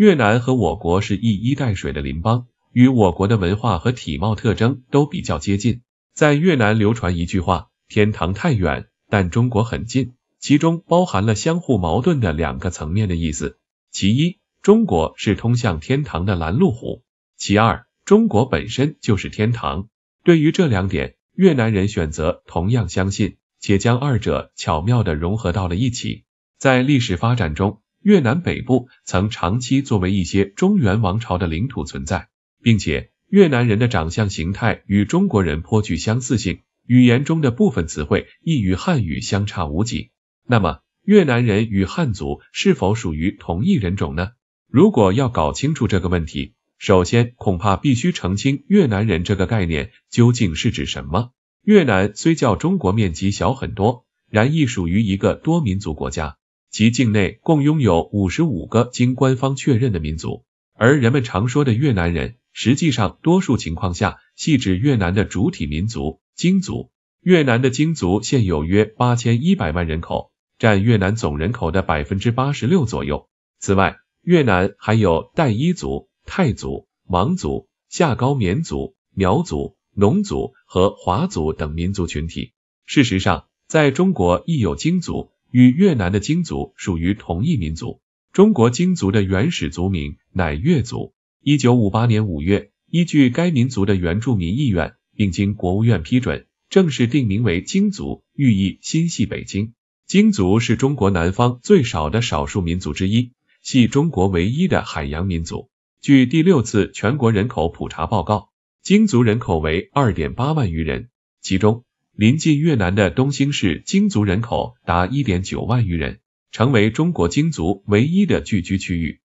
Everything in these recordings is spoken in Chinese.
越南和我国是一衣带水的邻邦，与我国的文化和体貌特征都比较接近。在越南流传一句话：“天堂太远，但中国很近。”其中包含了相互矛盾的两个层面的意思。其一，中国是通向天堂的拦路虎；其二，中国本身就是天堂。对于这两点，越南人选择同样相信，且将二者巧妙的融合到了一起。在历史发展中，越南北部曾长期作为一些中原王朝的领土存在，并且越南人的长相形态与中国人颇具相似性，语言中的部分词汇亦与汉语相差无几。那么，越南人与汉族是否属于同一人种呢？如果要搞清楚这个问题，首先恐怕必须澄清越南人这个概念究竟是指什么。越南虽较中国面积小很多，然亦属于一个多民族国家。其境内共拥有五十五个经官方确认的民族，而人们常说的越南人，实际上多数情况下系指越南的主体民族——京族。越南的京族现有约八千一百万人口，占越南总人口的百分之八十六左右。此外，越南还有傣伊族、泰族、芒族、下高棉族、苗族、侬族和华族等民族群体。事实上，在中国亦有京族。与越南的京族属于同一民族。中国京族的原始族名乃越族。一九五八年五月，依据该民族的原住民意愿，并经国务院批准，正式定名为京族，寓意心系北京。京族是中国南方最少的少数民族之一，系中国唯一的海洋民族。据第六次全国人口普查报告，京族人口为二点八万余人，其中。临近越南的东兴市，京族人口达一点九万余人，成为中国京族唯一的聚居区域。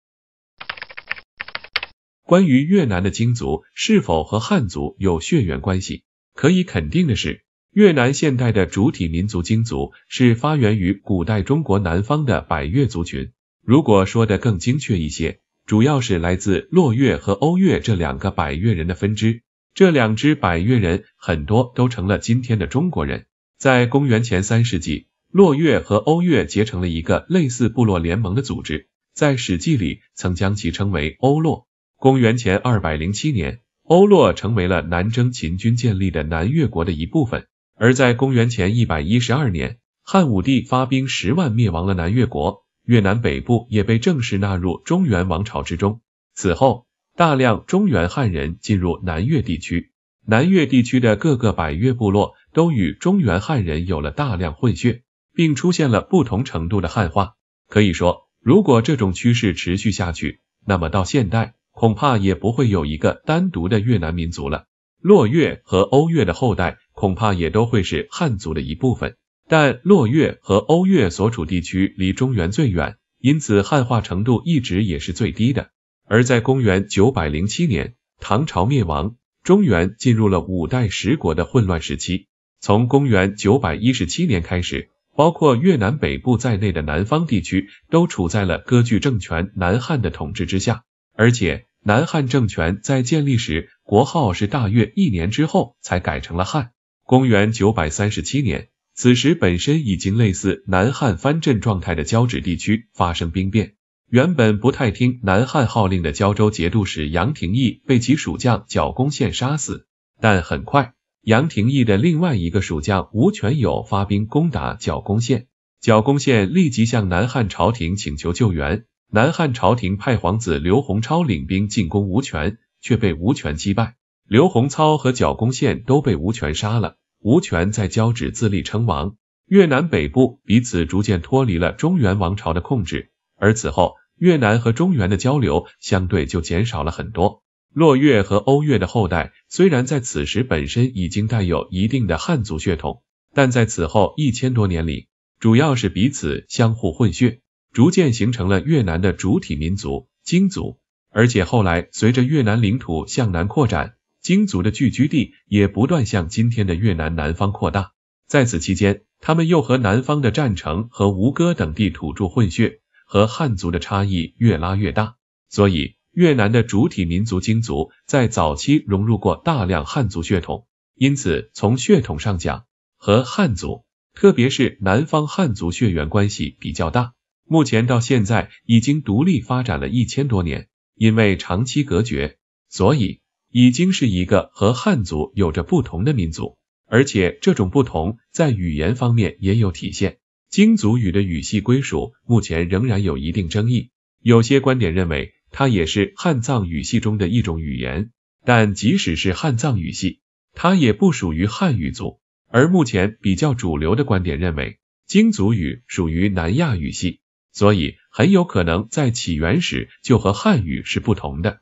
关于越南的京族是否和汉族有血缘关系，可以肯定的是，越南现代的主体民族京族是发源于古代中国南方的百越族群。如果说的更精确一些，主要是来自洛越和瓯越这两个百越人的分支。这两支百越人很多都成了今天的中国人。在公元前三世纪，洛越和瓯越结成了一个类似部落联盟的组织，在《史记》里曾将其称为“瓯洛。公元前二百零七年，瓯洛成为了南征秦军建立的南越国的一部分。而在公元前一百一十二年，汉武帝发兵十万灭亡了南越国，越南北部也被正式纳入中原王朝之中。此后，大量中原汉人进入南越地区，南越地区的各个百越部落都与中原汉人有了大量混血，并出现了不同程度的汉化。可以说，如果这种趋势持续下去，那么到现代恐怕也不会有一个单独的越南民族了。洛越和瓯越的后代恐怕也都会是汉族的一部分。但洛越和瓯越所处地区离中原最远，因此汉化程度一直也是最低的。而在公元907年，唐朝灭亡，中原进入了五代十国的混乱时期。从公元917年开始，包括越南北部在内的南方地区都处在了割据政权南汉的统治之下。而且，南汉政权在建立时，国号是大越，一年之后才改成了汉。公元937年，此时本身已经类似南汉藩镇状态的交趾地区发生兵变。原本不太听南汉号令的胶州节度使杨廷义被其属将角公羡杀死，但很快杨廷义的另外一个属将吴权友发兵攻打角公羡，角公羡立即向南汉朝廷请求救援，南汉朝廷派皇子刘洪超领兵进攻吴权，却被吴权击败，刘洪超和角公羡都被吴权杀了，吴权在交趾自立称王，越南北部彼此逐渐脱离了中原王朝的控制，而此后。越南和中原的交流相对就减少了很多。洛越和瓯越的后代虽然在此时本身已经带有一定的汉族血统，但在此后一千多年里，主要是彼此相互混血，逐渐形成了越南的主体民族——京族。而且后来随着越南领土向南扩展，京族的聚居地也不断向今天的越南南方扩大。在此期间，他们又和南方的占城和吴哥等地土著混血。和汉族的差异越拉越大，所以越南的主体民族京族在早期融入过大量汉族血统，因此从血统上讲，和汉族，特别是南方汉族血缘关系比较大。目前到现在已经独立发展了一千多年，因为长期隔绝，所以已经是一个和汉族有着不同的民族，而且这种不同在语言方面也有体现。京族语的语系归属目前仍然有一定争议，有些观点认为它也是汉藏语系中的一种语言，但即使是汉藏语系，它也不属于汉语族。而目前比较主流的观点认为，京族语属于南亚语系，所以很有可能在起源时就和汉语是不同的。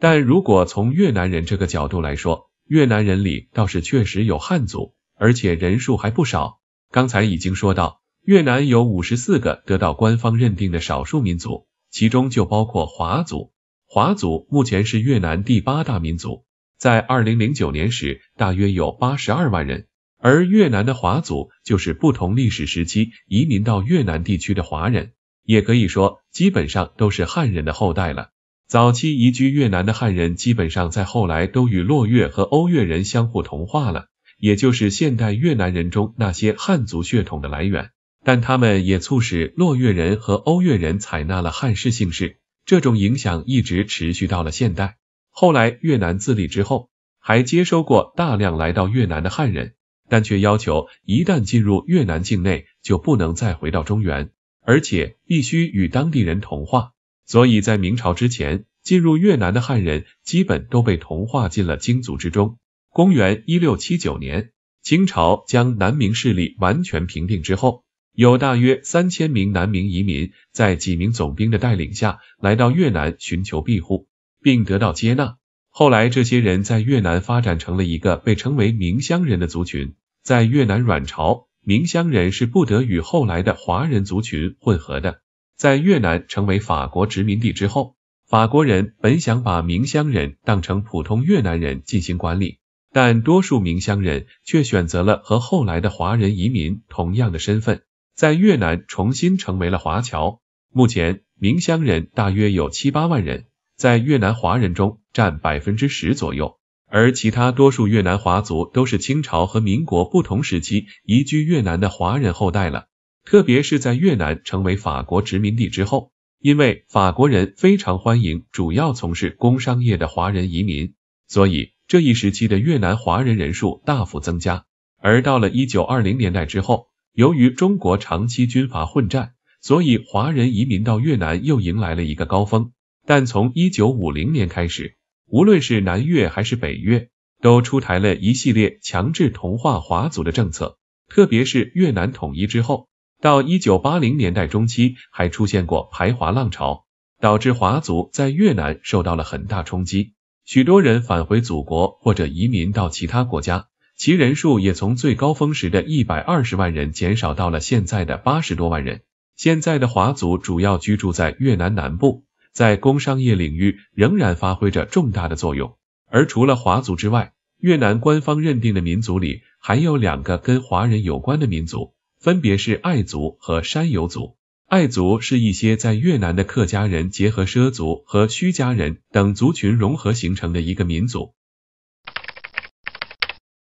但如果从越南人这个角度来说，越南人里倒是确实有汉族。而且人数还不少。刚才已经说到，越南有五十四个得到官方认定的少数民族，其中就包括华族。华族目前是越南第八大民族，在二零零九年时大约有八十二万人。而越南的华族就是不同历史时期移民到越南地区的华人，也可以说基本上都是汉人的后代了。早期移居越南的汉人，基本上在后来都与落越和欧越人相互同化了。也就是现代越南人中那些汉族血统的来源，但他们也促使落越人和欧越人采纳了汉氏姓氏，这种影响一直持续到了现代。后来越南自立之后，还接收过大量来到越南的汉人，但却要求一旦进入越南境内就不能再回到中原，而且必须与当地人同化。所以在明朝之前，进入越南的汉人基本都被同化进了京族之中。公元一六七九年，清朝将南明势力完全平定之后，有大约三千名南明移民在几名总兵的带领下来到越南寻求庇护，并得到接纳。后来，这些人在越南发展成了一个被称为明乡人的族群。在越南阮朝，明乡人是不得与后来的华人族群混合的。在越南成为法国殖民地之后，法国人本想把明乡人当成普通越南人进行管理。但多数明乡人却选择了和后来的华人移民同样的身份，在越南重新成为了华侨。目前，明乡人大约有七八万人，在越南华人中占百分之十左右。而其他多数越南华族都是清朝和民国不同时期移居越南的华人后代了。特别是在越南成为法国殖民地之后，因为法国人非常欢迎主要从事工商业的华人移民，所以。这一时期的越南华人人数大幅增加，而到了一九二零年代之后，由于中国长期军阀混战，所以华人移民到越南又迎来了一个高峰。但从一九五零年开始，无论是南越还是北越，都出台了一系列强制同化华族的政策，特别是越南统一之后，到一九八零年代中期还出现过排华浪潮，导致华族在越南受到了很大冲击。许多人返回祖国或者移民到其他国家，其人数也从最高峰时的一百二十万人减少到了现在的八十多万人。现在的华族主要居住在越南南部，在工商业领域仍然发挥着重大的作用。而除了华族之外，越南官方认定的民族里还有两个跟华人有关的民族，分别是爱族和山友族。爱族是一些在越南的客家人结合畲族和胥家人等族群融合形成的一个民族。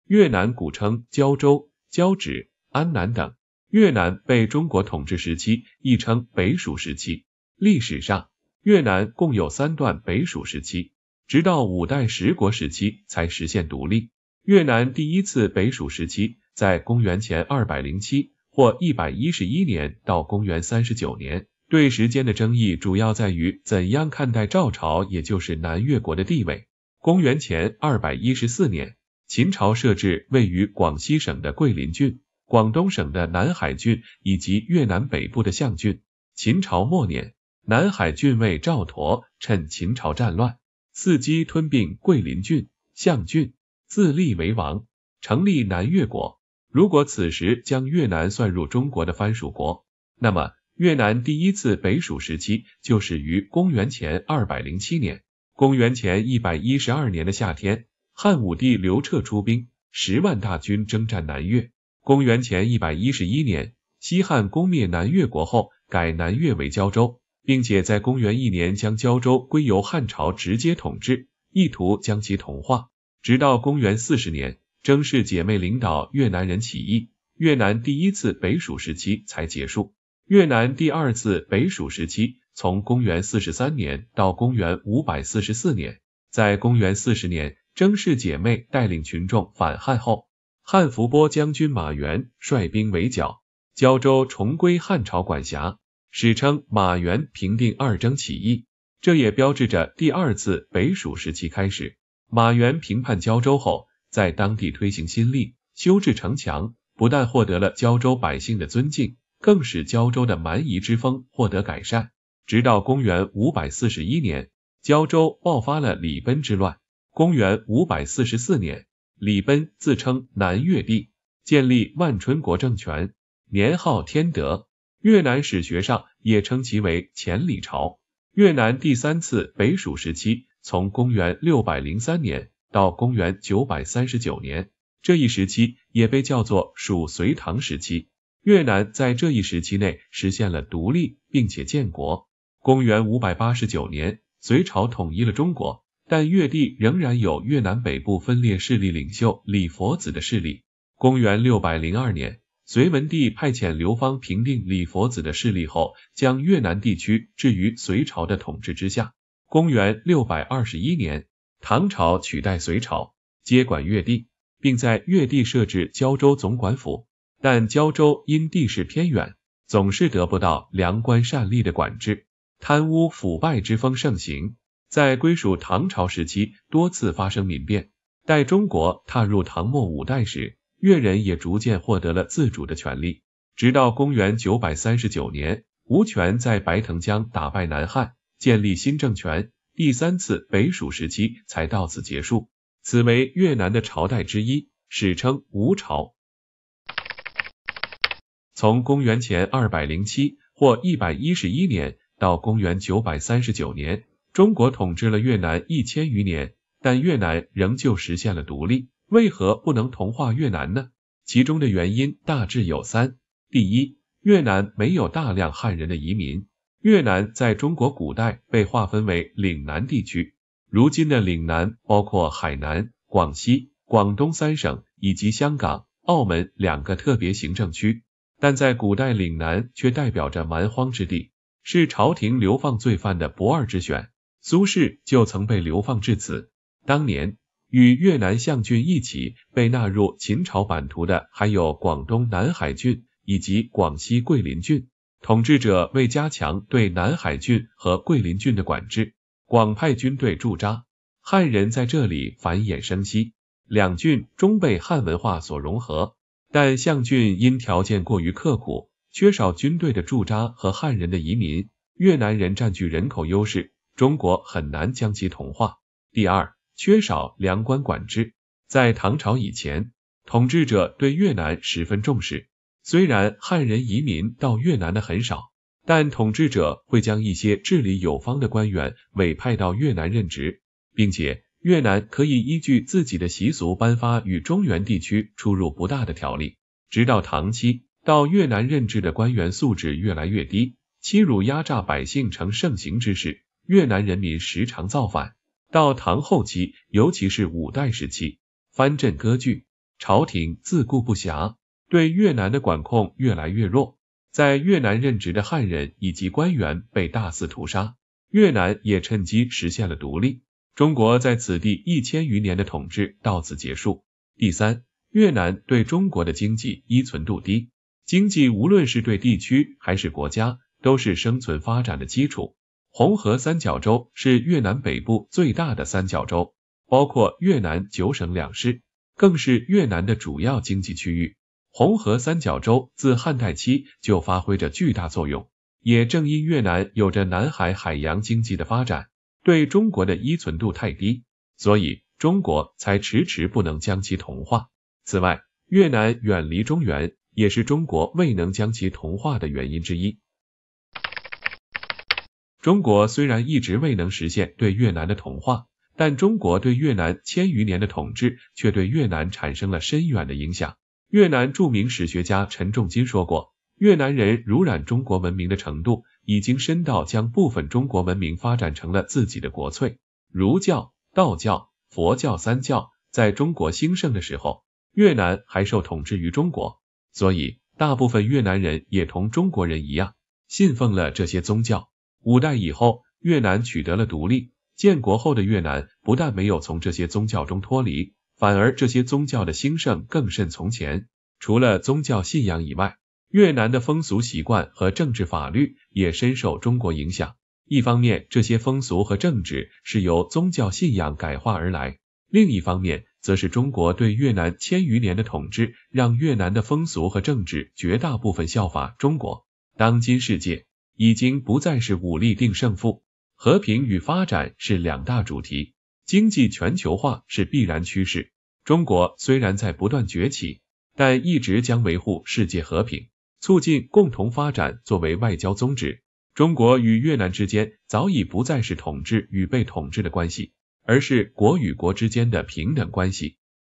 越南古称胶州、交趾、安南等。越南被中国统治时期亦称北蜀时期。历史上，越南共有三段北蜀时期，直到五代十国时期才实现独立。越南第一次北蜀时期在公元前二百零七。或一百一十一年到公元三十九年，对时间的争议主要在于怎样看待赵朝，也就是南越国的地位。公元前二百一十四年，秦朝设置位于广西省的桂林郡、广东省的南海郡以及越南北部的象郡。秦朝末年，南海郡尉赵佗趁秦朝战乱，伺机吞并桂林郡、象郡，自立为王，成立南越国。如果此时将越南算入中国的藩属国，那么越南第一次北属时期就始于公元前二百零七年、公元前一百一十二年的夏天，汉武帝刘彻出兵十万大军征战南越。公元前一百一十一年，西汉攻灭南越国后，改南越为胶州，并且在公元一年将胶州归由汉朝直接统治，意图将其同化，直到公元四十年。征氏姐妹领导越南人起义，越南第一次北属时期才结束。越南第二次北属时期从公元四十三年到公元五百四十四年。在公元四十年，征氏姐妹带领群众反汉后，汉伏波将军马援率兵围剿，交州重归汉朝管辖，史称马援平定二征起义。这也标志着第二次北属时期开始。马援平叛交州后。在当地推行新历、修治城墙，不但获得了胶州百姓的尊敬，更使胶州的蛮夷之风获得改善。直到公元五百四十一年，胶州爆发了李奔之乱。公元五百四十四年，李奔自称南越帝，建立万春国政权，年号天德。越南史学上也称其为前李朝。越南第三次北蜀时期，从公元六百零三年。到公元九百三十九年，这一时期也被叫做属隋唐时期。越南在这一时期内实现了独立，并且建国。公元五百八十九年，隋朝统一了中国，但越地仍然有越南北部分裂势力领袖李佛子的势力。公元六百零二年，隋文帝派遣刘芳平定李佛子的势力后，将越南地区置于隋朝的统治之下。公元六百二十一年。唐朝取代隋朝，接管越地，并在越地设置胶州总管府。但胶州因地势偏远，总是得不到良官善吏的管制，贪污腐败之风盛行。在归属唐朝时期，多次发生民变。待中国踏入唐末五代时，越人也逐渐获得了自主的权利。直到公元九百三十九年，吴权在白藤江打败南汉，建立新政权。第三次北蜀时期才到此结束，此为越南的朝代之一，史称吴朝。从公元前二百零七或一百一十一年到公元九百三十九年，中国统治了越南一千余年，但越南仍旧实现了独立。为何不能同化越南呢？其中的原因大致有三：第一，越南没有大量汉人的移民。越南在中国古代被划分为岭南地区，如今的岭南包括海南、广西、广东三省以及香港、澳门两个特别行政区。但在古代岭南却代表着蛮荒之地，是朝廷流放罪犯的不二之选。苏轼就曾被流放至此。当年与越南象郡一起被纳入秦朝版图的，还有广东南海郡以及广西桂林郡。统治者为加强对南海郡和桂林郡的管制，广派军队驻扎，汉人在这里繁衍生息，两郡终被汉文化所融合。但象郡因条件过于刻苦，缺少军队的驻扎和汉人的移民，越南人占据人口优势，中国很难将其同化。第二，缺少粮官管制，在唐朝以前，统治者对越南十分重视。虽然汉人移民到越南的很少，但统治者会将一些治理有方的官员委派到越南任职，并且越南可以依据自己的习俗颁发与中原地区出入不大的条例。直到唐期，到越南任职的官员素质越来越低，欺辱压榨百姓成盛行之势，越南人民时常造反。到唐后期，尤其是五代时期，藩镇割据，朝廷自顾不暇。对越南的管控越来越弱，在越南任职的汉人以及官员被大肆屠杀，越南也趁机实现了独立。中国在此地一千余年的统治到此结束。第三，越南对中国的经济依存度低，经济无论是对地区还是国家，都是生存发展的基础。红河三角洲是越南北部最大的三角洲，包括越南九省两市，更是越南的主要经济区域。红河三角洲自汉代期就发挥着巨大作用，也正因越南有着南海海洋经济的发展，对中国的依存度太低，所以中国才迟迟不能将其同化。此外，越南远离中原也是中国未能将其同化的原因之一。中国虽然一直未能实现对越南的同化，但中国对越南千余年的统治却对越南产生了深远的影响。越南著名史学家陈仲基说过，越南人濡染中国文明的程度已经深到将部分中国文明发展成了自己的国粹。儒教、道教、佛教三教在中国兴盛的时候，越南还受统治于中国，所以大部分越南人也同中国人一样，信奉了这些宗教。五代以后，越南取得了独立，建国后的越南不但没有从这些宗教中脱离。反而，这些宗教的兴盛更甚从前。除了宗教信仰以外，越南的风俗习惯和政治法律也深受中国影响。一方面，这些风俗和政治是由宗教信仰改化而来；另一方面，则是中国对越南千余年的统治，让越南的风俗和政治绝大部分效法中国。当今世界已经不再是武力定胜负，和平与发展是两大主题。经济全球化是必然趋势。中国虽然在不断崛起，但一直将维护世界和平、促进共同发展作为外交宗旨。中国与越南之间早已不再是统治与被统治的关系，而是国与国之间的平等关系。